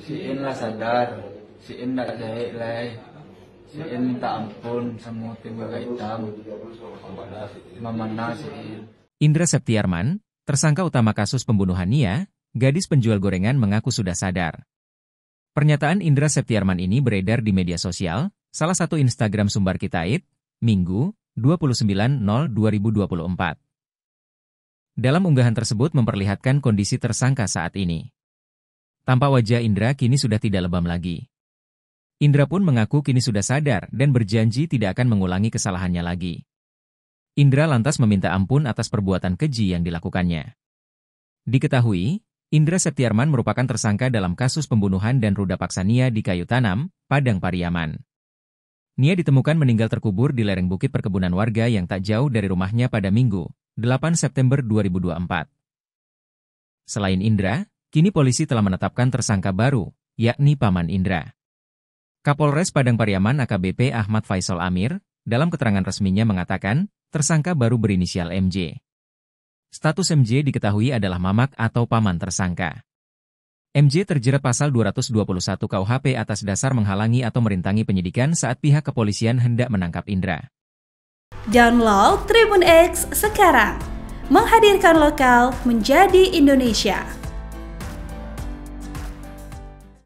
Siin lah sadar, Siin tak jahit lah. Siin minta ampun semua tim bagai hitam. si In. Indra Septiarman, tersangka utama kasus pembunuhan Nia, gadis penjual gorengan mengaku sudah sadar. Pernyataan Indra Septiarman ini beredar di media sosial, salah satu Instagram sumber it, Minggu, 29.02.2024. Dalam unggahan tersebut memperlihatkan kondisi tersangka saat ini. Tampak wajah Indra kini sudah tidak lebam lagi. Indra pun mengaku kini sudah sadar dan berjanji tidak akan mengulangi kesalahannya lagi. Indra lantas meminta ampun atas perbuatan keji yang dilakukannya. Diketahui, Indra Septiarman merupakan tersangka dalam kasus pembunuhan dan ruda paksa Nia di kayu tanam, Padang Pariaman. Nia ditemukan meninggal terkubur di lereng bukit perkebunan warga yang tak jauh dari rumahnya pada Minggu, 8 September 2024. Selain Indra, Kini polisi telah menetapkan tersangka baru, yakni Paman Indra. Kapolres Padang Pariaman AKBP Ahmad Faisal Amir, dalam keterangan resminya mengatakan, tersangka baru berinisial MJ. Status MJ diketahui adalah mamak atau paman tersangka. MJ terjerat pasal 221 KUHP atas dasar menghalangi atau merintangi penyidikan saat pihak kepolisian hendak menangkap Indra. Download Tribun X sekarang, menghadirkan lokal menjadi Indonesia.